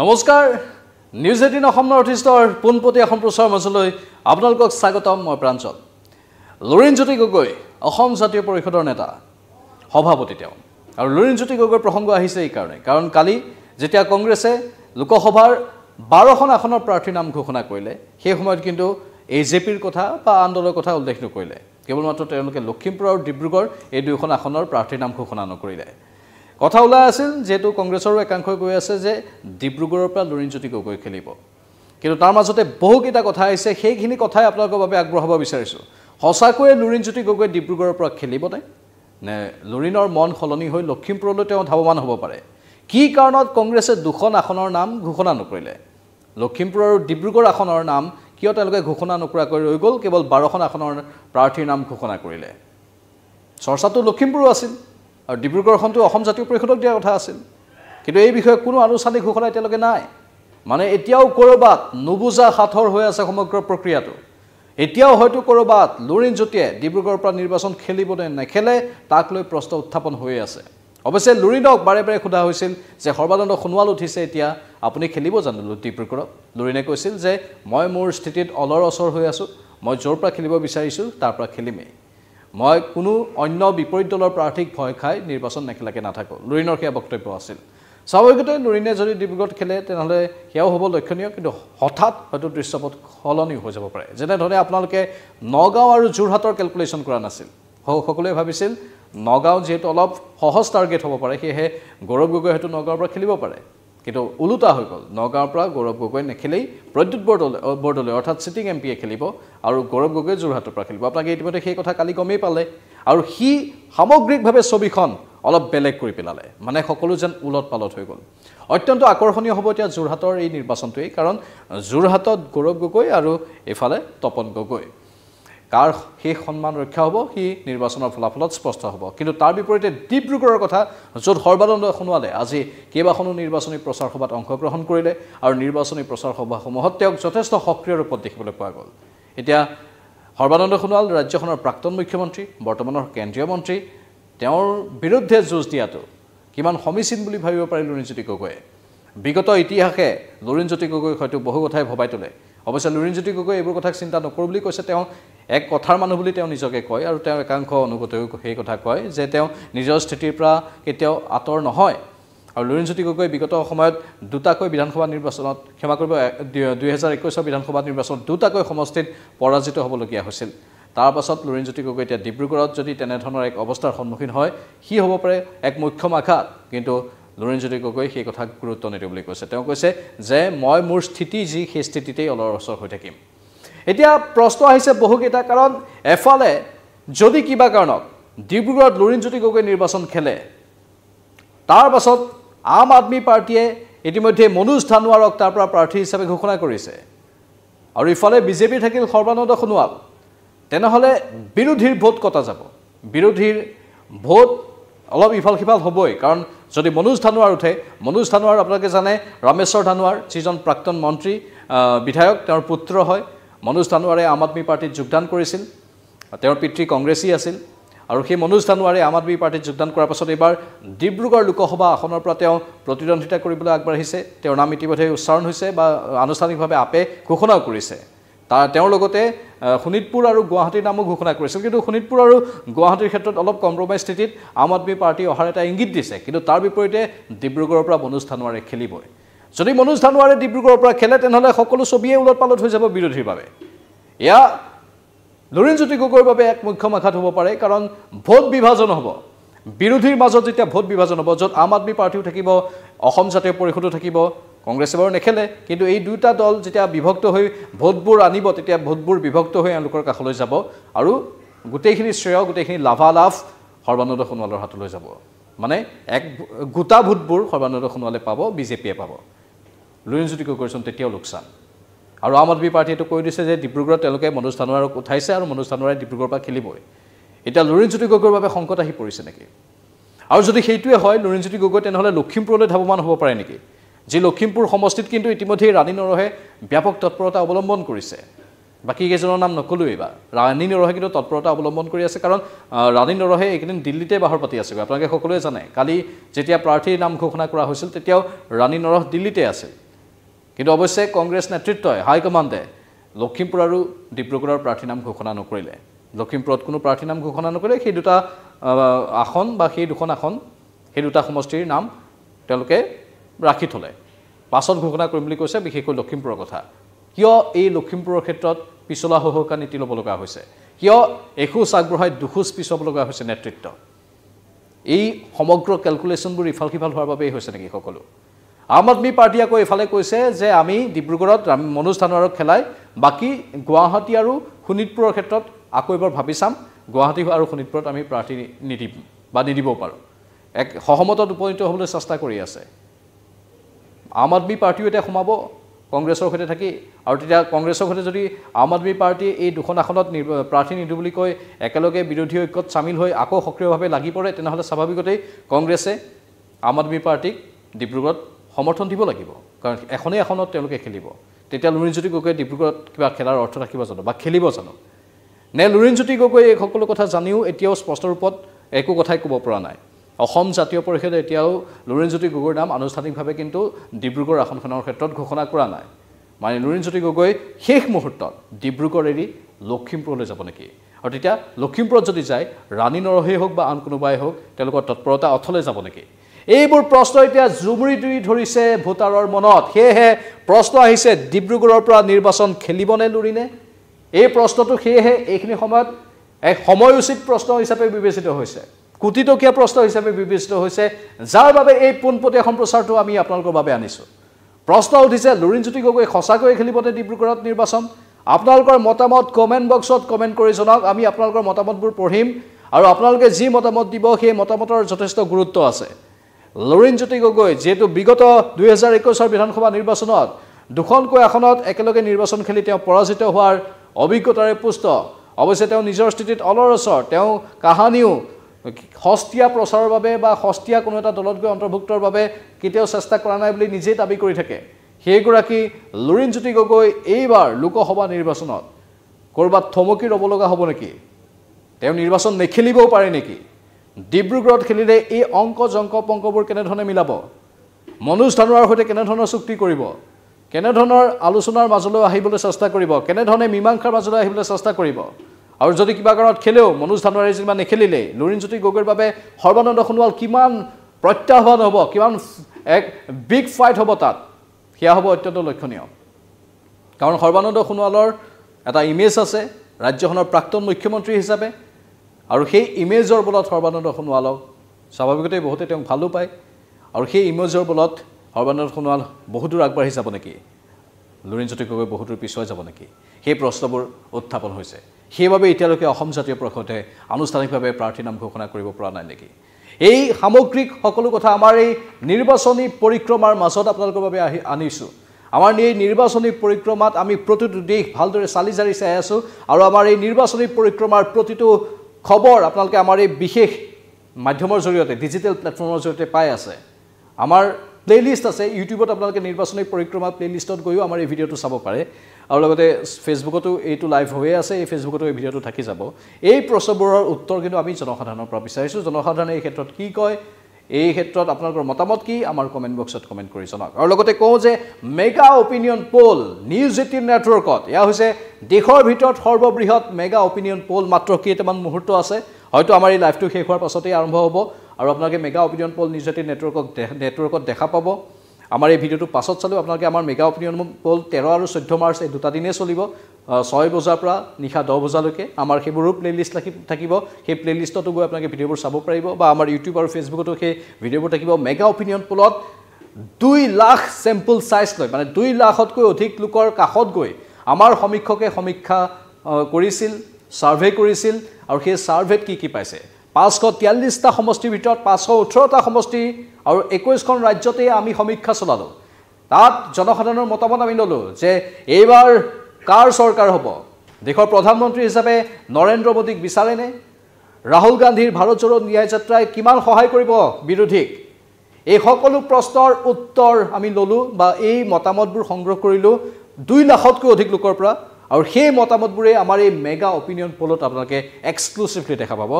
নমস্কাৰ news eighteen Assam north ইষ্টৰ পোনপটীয়া সম্প্ৰচাৰ মঞ্চলৈ আপোনালোকক স্বাগতম মই প্ৰাঞ্চল লুৰিণজ্যোতি গগৈ অসম জাতীয় পৰিষদৰ নেতা সভাপতি তেওঁ আৰু লুৰিণজ্যোতি গগৈৰ প্ৰসংগ আহিছে এইকাৰণে কাৰণ কালি যেতিয়া কংগ্ৰেছে লোকসভাৰ বাৰখন আসনৰ প্ৰাৰ্থীৰ নাম ঘোষণা কৰিলে সেই সময়ত কিন্তু এ জে পিৰ কথা বা আন দলৰ কথা উল্লেখ নকৰিলে কেৱলমাত্ৰ তেওঁলোকে লখিমপুৰ আৰু ডিব্ৰুগড় এই দুয়োখন আসনৰ প্ৰাৰ্থীৰ নাম ঘোষণা নকৰিলে কথা ওলাই আছিল যিহেতু কংগ্ৰেছৰো একাংশই কৈ আছে যে ডিব্ৰুগড়ৰ পৰা লুৰিণজ্যোতি গগৈ খেলিব কিন্তু তাৰ মাজতে বহুকেইটা কথা আহিছে সেইখিনি কথাই আপোনালোকৰ বাবে আগবঢ়াব বিচাৰিছোঁ সঁচাকৈয়ে লুৰিণজ্যোতি গগৈ ডিব্ৰুগড়ৰ পৰা খেলিবনে নে লুৰিণৰ মন সলনি হৈ লখিমপুৰলৈ তেওঁ ধাৱমান হ'ব পাৰে কি কাৰণত কংগ্ৰেছে দুখন আসনৰ নাম ঘোষণা নকৰিলে লখিমপুৰ আৰু ডিব্ৰুগড় আসনৰ নাম কিয় তেওঁলোকে ঘোষণা নকৰাকৈ ৰৈ গ'ল কেৱল বাৰখন আসনৰ প্ৰাৰ্থীৰ নাম ঘোষণা কৰিলে চৰ্চাটো লখিমপুৰো আছিল আৰু ডিব্ৰুগড়খনটো অসম জাতীয় পৰিষদক দিয়াৰ কথা আছিল কিন্তু এই বিষয়ে কোনো আনুষ্ঠানিক ঘোষণা এতিয়ালৈকে নাই মানে এতিয়াও ক'ৰবাত নুবুজা সাঁথৰ হৈ আছে সমগ্ৰ প্ৰক্ৰিয়াটো এতিয়াও হয়তো ক'ৰবাত লুৰিণ জ্যোতিয়ে ডিব্ৰুগড়ৰ পৰা নিৰ্বাচন খেলিব নে নেখেলে তাক লৈ প্ৰশ্ন উত্থাপন হৈয়ে আছে অৱশ্যে লুৰিণক বাৰে বাৰে সোধা হৈছিল যে সৰ্বানন্দ সোণোৱাল উঠিছে এতিয়া আপুনি খেলিব জানো ডিব্ৰুগড়ত লুৰিণে কৈছিল যে মই মোৰ স্থিতিত অলৰ অচৰ হৈ আছোঁ মই য'ৰ পৰা খেলিব বিচাৰিছোঁ তাৰ পৰা খেলিমেই মই কোনো অন্য বিপৰীত দলৰ প্ৰাৰ্থীক ভয় খাই নিৰ্বাচন নেখেলাকে নাথাকোঁ নুৰিণৰ সেয়া বক্তব্য আছিল স্বাভাৱিকতে নুৰিণে যদি ডিব্ৰুগড়ত খেলে তেনেহ'লে সেয়াও হ'ব লক্ষণীয় কিন্তু হঠাৎ হয়তো দৃশ্যপট সলনিও হৈ যাব পাৰে যেনেধৰণে আপোনালোকে নগাঁও আৰু যোৰহাটৰ কেলকুলেশ্যন কৰা নাছিল সকলোৱে ভাবিছিল নগাঁও যিহেতু অলপ সহজ টাৰ্গেট হ'ব পাৰে সেয়েহে গৌৰৱ গগৈ হয়তো নগাঁৱৰ পৰা খেলিব পাৰে কিন্তু ওলোটা হৈ গ'ল নগাঁৱৰ পৰা গৌৰৱ গগৈ নেখেলেই প্ৰদ্যুৎ বৰদলৈ বৰদলৈ অৰ্থাৎ চিটিং এম পিয়ে খেলিব আৰু গৌৰৱ গগৈ যোৰহাটৰ পৰা খেলিব আপোনালোকে ইতিমধ্যে সেই কথা কালি গমেই পালে আৰু সি সামগ্ৰিকভাৱে ছবিখন অলপ বেলেগ কৰি পেলালে মানে সকলো যেন ওলট পালত হৈ গ'ল অত্যন্ত আকৰ্ষণীয় হ'ব এতিয়া যোৰহাটৰ এই নিৰ্বাচনটোৱেই কাৰণ যোৰহাটত গৌৰৱ গগৈ আৰু এইফালে তপন গগৈ কাৰ সেই সন্মান ৰক্ষা হ'ব সি নিৰ্বাচনৰ ফলাফলত স্পষ্ট হ'ব কিন্তু তাৰ বিপৰীতে ডিব্ৰুগড়ৰ কথা য'ত সৰ্বানন্দ সোণোৱালে আজি কেইবাখনো নিৰ্বাচনী প্ৰচাৰ সভাত অংশগ্ৰহণ কৰিলে আৰু নিৰ্বাচনী প্ৰচাৰ সভাসমূহত তেওঁক যথেষ্ট সক্ৰিয় ৰূপত দেখিবলৈ পোৱা গ'ল এতিয়া সৰ্বানন্দ সোণোৱাল ৰাজ্যখনৰ প্ৰাক্তন মুখ্যমন্ত্ৰী বৰ্তমানৰ কেন্দ্ৰীয় মন্ত্ৰী তেওঁৰ বিৰুদ্ধে যুঁজ দিয়াটো কিমান সমীচীন বুলি ভাবিব পাৰি লুৰিণজ্যোতি গগৈয়ে বিগত ইতিহাসে লুৰিণজ্যোতি গগৈক হয়তো বহু কথাই ভবাই তোলে অৱশ্যে লুৰিণজ্যোতি গগৈ এইবোৰ কথা চিন্তা নকৰোঁ বুলি কৈছে তেওঁ এক কথাৰ মানুহ বুলি তেওঁ নিজকে কয় আৰু তেওঁ একাংশ অনুগতেও সেই কথা কয় যে তেওঁ নিজৰ স্থিতিৰ পৰা কেতিয়াও আঁতৰ নহয় আৰু লুৰিণজ্যোতি গগৈ বিগত সময়ত দুটাকৈ বিধানসভা নিৰ্বাচনত ক্ষমা কৰিব দুহেজাৰ একৈছৰ বিধানসভা নিৰ্বাচনত দুটাকৈ সমষ্টিত পৰাজিত হ'বলগীয়া হৈছিল তাৰপাছত লুৰিণজ্যোতি গগৈ এতিয়া ডিব্ৰুগড়ত যদি তেনেধৰণৰ এক অৱস্থাৰ সন্মুখীন হয় সি হ'ব পাৰে এক মুখ্যম আঘাত কিন্তু লোৰেণজ্যোতিকো গগৈ সেই কথাক গুৰুত্ব নিদিওঁ বুলি কৈছে তেওঁ কৈছে যে মই মোৰ স্থিতি যি সেই স্থিতিতেই অলৰ ওচৰ হৈ থাকিম এতিয়া প্ৰশ্ন আহিছে বহুকেইটা কাৰণ এফালে যদি কিবা কাৰণত ডিব্ৰুগড়ত লুৰিণজ্যোতি গগৈ নিৰ্বাচন খেলে তাৰ পাছত আম আদমি পাৰ্টীয়ে ইতিমধ্যে মনোজ ধানোৱাৰক তাৰ পৰা প্ৰাৰ্থী হিচাপে ঘোষণা কৰিছে আৰু ইফালে বিজেপি থাকিল সৰ্বানন্দ সোণোৱাল তেনেহ'লে বিৰোধীৰ ভোট কটা যাব বিৰোধীৰ ভোট অলপ ইফাল সিফাল হ'বই কাৰণ যদি মনোজ ধানোৱাৰ উঠে মনোজ ধানোৱাৰ আপোনালোকে জানে ৰামেশ্বৰ ধানোৱাৰ যিজন প্ৰাক্তন মন্ত্ৰী বিধায়ক তেওঁৰ পুত্ৰ হয় মনোজ ধানোৱাৰে আম আদমী পাৰ্টীত যোগদান কৰিছিল তেওঁৰ পিতৃ কংগ্ৰেছী আছিল আৰু সেই মনোজ ধানোৱাৰে আম আদমী পাৰ্টীত যোগদান কৰাৰ পাছত এইবাৰ ডিব্ৰুগড় লোকসভা আসনৰ পৰা তেওঁ প্ৰতিদ্বন্দ্বিতা কৰিবলৈ আগবাঢ়িছে তেওঁৰ নাম ইতিমধ্যে উচ্চাৰণ হৈছে বা আনুষ্ঠানিকভাৱে আপে ঘোষণাও কৰিছে তাৰ তেওঁৰ লগতে শোণিতপুৰ আৰু গুৱাহাটীৰ নামো ঘোষণা কৰিছিল কিন্তু শোণিতপুৰ আৰু গুৱাহাটীৰ ক্ষেত্ৰত অলপ কম্প্ৰমাইজ স্থিতিত আম আদমী পাৰ্টী অহাৰ এটা ইংগিত দিছে কিন্তু তাৰ বিপৰীতে ডিব্ৰুগড়ৰ পৰা মনোজ ধানোৱাৰে খেলিবই যদি মনোজ ধানোৱাৰে ডিব্ৰুগড়ৰ পৰা খেলে তেনেহ'লে সকলো ছবিয়ে ওলট পালট হৈ যাব বিৰোধীৰ বাবে এয়া নৰীণজ্যোতি গগৈৰ বাবে এক মুখ্য আঘাত হ'ব পাৰে কাৰণ ভোট বিভাজন হ'ব বিৰোধীৰ মাজত যেতিয়া ভোট বিভাজন হ'ব য'ত আম আদমী পাৰ্টীও থাকিব অসম জাতীয় পৰিষদো থাকিব কংগ্ৰেছে বাৰু নেখেলে কিন্তু এই দুটা দল যেতিয়া বিভক্ত হৈ ভোটবোৰ আনিব তেতিয়া ভোটবোৰ বিভক্ত হৈ এওঁলোকৰ কাষলৈ যাব আৰু গোটেইখিনি শ্ৰেয় গোটেইখিনি লাভালাভ সৰ্বানন্দ সোণোৱালৰ হাতলৈ যাব মানে এক গোটা ভোটবোৰ সৰ্বানন্দ সোণোৱালে পাব বিজেপিয়ে পাব লুৰিণজ্যোতি গগৈচোন তেতিয়াও লোকচান আৰু আম আদমী পাৰ্টীয়েতো কৈ দিছে যে ডিব্ৰুগড়ত তেওঁলোকে মনোজ ধানোৱাৰক উঠাইছে আৰু মনোজ ধানোৱাৰে ডিব্ৰুগড়ৰ পৰা খেলিবই এতিয়া লুৰিণজ্যোতি গগৈৰ বাবে সংকট আহি পৰিছে নেকি আৰু যদি সেইটোৱে হয় লুৰিণজ্যোতি গগৈ তেনেহ'লে লখিমপুৰলৈ ধাৱমান হ'ব পাৰে নেকি যি লখিমপুৰ সমষ্টিত কিন্তু ইতিমধ্যে ৰাণী নৰহে ব্যাপক তৎপৰতা অৱলম্বন কৰিছে বাকী কেইজনৰ নাম নক'লোৱেই বা ৰাণী নৰহে কিন্তু তৎপৰতা অৱলম্বন কৰি আছে কাৰণ ৰাণী নৰহে এইকেইদিন দিল্লীতে বাহৰ পাতি আছেগৈ আপোনালোকে সকলোৱে জানে কালি যেতিয়া প্ৰাৰ্থীৰ নাম ঘোষণা কৰা হৈছিল তেতিয়াও ৰাণী নৰহ দিল্লীতে আছিল কিন্তু অৱশ্যে কংগ্ৰেছ নেতৃত্বই হাইকমাণ্ডে লখিমপুৰ আৰু ডিব্ৰুগড়ৰ প্ৰাৰ্থী নাম ঘোষণা নকৰিলে লখিমপুৰত কোনো প্ৰাৰ্থী নাম ঘোষণা নকৰিলে সেই দুটা আসন বা সেই দুখন আসন সেই দুটা সমষ্টিৰ নাম তেওঁলোকে ৰাখি থ'লে পাছত ঘোষণা কৰিম বুলি কৈছে বিশেষকৈ লখিমপুৰৰ কথা কিয় এই লখিমপুৰৰ ক্ষেত্ৰত পিছলা হহকা নীতি ল'ব লগা হৈছে কিয় এখোজ আগবঢ়াই দুখোজ পিছাব লগা হৈছে নেতৃত্ব এই সমগ্ৰ কেলকুলেশ্যনবোৰ ইফাল সিফাল হোৱাৰ বাবেই হৈছে নেকি সকলো আম আদমী পাৰ্টীয়ে আকৌ এইফালে কৈছে যে আমি ডিব্ৰুগড়ত মনোজ ধানোৱাৰক খেলাই বাকী গুৱাহাটী আৰু শোণিতপুৰৰ ক্ষেত্ৰত আকৌ এবাৰ ভাবি চাম গুৱাহাটী আৰু শোণিতপুৰত আমি প্ৰাৰ্থী নিদিম বা নিদিবও পাৰোঁ এক সহমতত উপনীত হ'বলৈ চেষ্টা কৰি আছে আম আদমি পাৰ্টিও এতিয়া সোমাব কংগ্ৰেছৰ সৈতে থাকি আৰু তেতিয়া কংগ্ৰেছৰ সৈতে যদি আম আদমি পাৰ্টীয়ে এই দুখন আসনত নিৰ প্ৰাৰ্থী নিদিওঁ বুলি কৈ একেলগে বিৰোধী ঐক্যত চামিল হৈ আকৌ সক্ৰিয়ভাৱে লাগি পৰে তেনেহ'লে স্বাভাৱিকতেই কংগ্ৰেছে আম আদমি পাৰ্টীক ডিব্ৰুগড়ত সমৰ্থন দিব লাগিব কাৰণ এখনেই আসনত তেওঁলোকে খেলিব তেতিয়া লুৰিণজ্যোতি গগৈয়ে ডিব্ৰুগড়ত কিবা খেলাৰ অৰ্থ ৰাখিব জানো বা খেলিব জানো নে লুৰিণজ্যোতি গগৈয়ে এই সকলো কথা জানিও এতিয়াও স্পষ্ট ৰূপত একো কথাই ক'ব পৰা নাই অসম জাতীয় পৰিষদে এতিয়াও লুৰিণজ্যোতি গগৈৰ নাম আনুষ্ঠানিকভাৱে কিন্তু ডিব্ৰুগড় আসনখনৰ ক্ষেত্ৰত ঘোষণা কৰা নাই মানে লুৰিণজ্যোতি গগৈ শেষ মুহূৰ্তত ডিব্ৰুগড় এৰি লখিমপুৰলৈ যাব নেকি আৰু তেতিয়া লখিমপুৰত যদি যায় ৰাণী নৰহেই হওক বা আন কোনোবাই হওক তেওঁলোকৰ তৎপৰতা অথলে যাব নেকি এইবোৰ প্ৰশ্ন এতিয়া জুমুৰি দুৰি ধৰিছে ভোটাৰৰ মনত সেয়েহে প্ৰশ্ন আহিছে ডিব্ৰুগড়ৰ পৰা নিৰ্বাচন খেলিবনে লুৰিনে এই প্ৰশ্নটো সেয়েহে এইখিনি সময়ত এক সময় উচিত প্ৰশ্ন হিচাপে বিবেচিত হৈছে কোটি টকীয়া প্ৰশ্ন হিচাপে বিবেচিত হৈছে যাৰ বাবে এই পোনপটীয়া সম্প্ৰচাৰটো আমি আপোনালোকৰ বাবে আনিছোঁ প্ৰশ্ন উঠিছে লুৰিণজ্যোতি গগৈ সঁচাকৈয়ে খেলিবনে ডিব্ৰুগড়ত নিৰ্বাচন আপোনালোকৰ মতামত কমেণ্ট বক্সত কমেণ্ট কৰি জনাওক আমি আপোনালোকৰ মতামতবোৰ পঢ়িম আৰু আপোনালোকে যি মতামত দিব সেই মতামতৰ যথেষ্ট গুৰুত্ব আছে লুৰিণজ্যোতি গগৈ যিহেতু বিগত দুহেজাৰ একৈছৰ বিধানসভা নিৰ্বাচনত দুখনকৈ আসনত একেলগে নিৰ্বাচন খেলি তেওঁ পৰাজিত হোৱাৰ অভিজ্ঞতাৰে পুষ্ট অৱশ্যে তেওঁ নিজৰ স্থিতিত অলৰচৰ তেওঁ কাহানিও সস্তীয়া প্ৰচাৰৰ বাবে বা সস্তীয়া কোনো এটা দলত গৈ অন্তৰ্ভুক্তৰ বাবে কেতিয়াও চেষ্টা কৰা নাই বুলি নিজেই দাবী কৰি থাকে সেইগৰাকী লুৰিণজ্যোতি গগৈ এইবাৰ লোকসভা নিৰ্বাচনত ক'ৰবাত থমকি ৰ'ব লগা হ'ব নেকি তেওঁ নিৰ্বাচন নেখেলিবও পাৰে নেকি ডিব্ৰুগড়ত খেলিলে এই অংক জংক পংকবোৰ কেনেধৰণে মিলাব মনোজ ধানোৱাৰ সৈতে কেনেধৰণৰ চুক্তি কৰিব কেনেধৰণৰ আলোচনাৰ মাজলৈ আহিবলৈ চেষ্টা কৰিব কেনেধৰণে মীমাংসাৰ মাজলৈ আহিবলৈ চেষ্টা কৰিব আৰু যদি কিবা কাৰণত খেলেও মনোজ ধানুৱাৰী যেনিবা নেখেলিলেই লুৰিণজ্যোতি গগৈৰ বাবে সৰ্বানন্দ সোণোৱাল কিমান প্ৰত্যাহ্বান হ'ব কিমান এক বিগ ফাইট হ'ব তাত সেয়া হ'ব অত্যন্ত লক্ষণীয় কাৰণ সৰ্বানন্দ সোণোৱালৰ এটা ইমেজ আছে ৰাজ্যখনৰ প্ৰাক্তন মুখ্যমন্ত্ৰী হিচাপে আৰু সেই ইমেজৰ বলত সৰ্বানন্দ সোণোৱালক স্বাভাৱিকতে বহুতে তেওঁক ভালো পায় আৰু সেই ইমেজৰ বলত সৰ্বানন্দ সোণোৱাল বহুদূৰ আগবাঢ়ি যাব নেকি লুৰিণজ্যোতি গগৈ বহুদূৰ পিছুৱাই যাব নেকি সেই প্ৰশ্নবোৰ উত্থাপন হৈছে সেইবাবে এতিয়ালৈকে অসম জাতীয় পৰিষদে আনুষ্ঠানিকভাৱে প্ৰাৰ্থীৰ নাম ঘোষণা কৰিব পৰা নাই নেকি এই সামগ্ৰিক সকলো কথা আমাৰ এই নিৰ্বাচনী পৰিক্ৰমাৰ মাজত আপোনালোকৰ বাবে আহি আনিছোঁ আমাৰ এই নিৰ্বাচনী পৰিক্ৰমাত আমি প্ৰতিটো দিশ ভালদৰে চালি জাৰি চাই আছোঁ আৰু আমাৰ এই নিৰ্বাচনী পৰিক্ৰমাৰ প্ৰতিটো খবৰ আপোনালোকে আমাৰ এই বিশেষ মাধ্যমৰ জৰিয়তে ডিজিটেল প্লেটফৰ্মৰ জৰিয়তে পাই আছে আমাৰ প্লে'লিষ্ট আছে ইউটিউবত আপোনালোকে নিৰ্বাচনী পৰিক্ৰমা প্লে'লিষ্টত গৈও আমাৰ এই ভিডিঅ'টো চাব পাৰে আৰু লগতে ফেচবুকতো এইটো লাইভ হৈয়ে আছে এই ফেচবুকতো এই ভিডিঅ'টো থাকি যাব এই প্ৰশ্নবোৰৰ উত্তৰ কিন্তু আমি জনসাধাৰণৰ পৰা বিচাৰিছোঁ জনসাধাৰণে এই ক্ষেত্ৰত কি কয় এই ক্ষেত্ৰত আপোনালোকৰ মতামত কি আমাৰ কমেণ্ট বক্সত কমেণ্ট কৰি জনাওক আৰু লগতে কওঁ যে mega opinion poll news eighteen নেটৱৰ্কত এয়া হৈছে দেশৰ ভিতৰত সৰ্ববৃহৎ মেগা অপিনিয়ন প'ল মাত্ৰ কেইটামান মুহূৰ্ত আছে হয়তো আমাৰ এই লাইভটো শেষ হোৱাৰ পাছতেই আৰম্ভ হ'ব আৰু আপোনালোকে mega opinion poll news eighteen নেটৱৰ্কক নেটৱৰ্কত দেখা পাব আমাৰ এই ভিডিঅ'টো পাছত চালেও আপোনালোকে আমাৰ মেগা অপিনিয়ন পল তেৰ আৰু চৈধ্য মাৰ্চ এই দুটা দিনেই চলিব ছয় বজাৰ পৰা নিশা দহ বজালৈকে আমাৰ সেইবোৰো প্লে'লিষ্ট লাগি থাকিব সেই প্লে'লিষ্টতো গৈ আপোনালোকে ভিডিঅ'বোৰ চাব পাৰিব বা আমাৰ ইউটিউব আৰু ফেচবুকতো সেই ভিডিঅ'বোৰ থাকিব মেগা অপিনিয়ন পলত দুই লাখ চেম্পল চাইজ লৈ মানে দুই লাখতকৈ অধিক লোকৰ কাষত গৈ আমাৰ সমীক্ষকে সমীক্ষা কৰিছিল ছাৰ্ভে কৰিছিল আৰু সেই ছাৰ্ভেত কি কি পাইছে পাঁচশ তিয়াল্লিছটা সমষ্টিৰ ভিতৰত পাঁচশ ওঠৰটা সমষ্টি আৰু একৈছখন ৰাজ্যতেই আমি সমীক্ষা চলালোঁ তাত জনসাধাৰণৰ মতামত আমি ল'লোঁ যে এইবাৰ কাৰ চৰকাৰ হ'ব দেশৰ প্ৰধানমন্ত্ৰী হিচাপে নৰেন্দ্ৰ মোদীক বিচাৰেনে ৰাহুল গান্ধীৰ ভাৰত জোৰ ন্যায় যাত্ৰাই কিমান সহায় কৰিব বিৰোধীক এই সকলো প্ৰশ্নৰ উত্তৰ আমি ল'লোঁ বা এই মতামতবোৰ সংগ্ৰহ কৰিলোঁ দুই লাখতকৈ অধিক লোকৰ পৰা আৰু সেই মতামতবোৰেই আমাৰ এই মেগা অপিনিয়ন পলত আপোনালোকে এক্সক্লুচিভলি দেখা পাব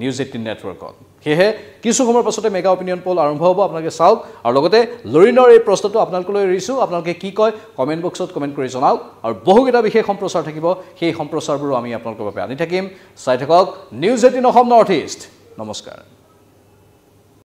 নিউজ এইটিন নেটৱৰ্কত সেয়েহে কিছু সময়ৰ পাছতে মেগা অপিনিয়ন পল আৰম্ভ হ'ব আপোনালোকে চাওক আৰু লগতে লৰিণৰ এই প্ৰশ্নটো আপোনালোকলৈ এৰিছোঁ আপোনালোকে কি কয় কমেণ্ট বক্সত কমেণ্ট কৰি জনাওক আৰু বহুকেইটা বিশেষ সম্প্ৰচাৰ থাকিব সেই সম্প্ৰচাৰবোৰো আমি আপোনালোকৰ বাবে আনি থাকিম চাই থাকক news eighteen Assam north east নমস্কাৰ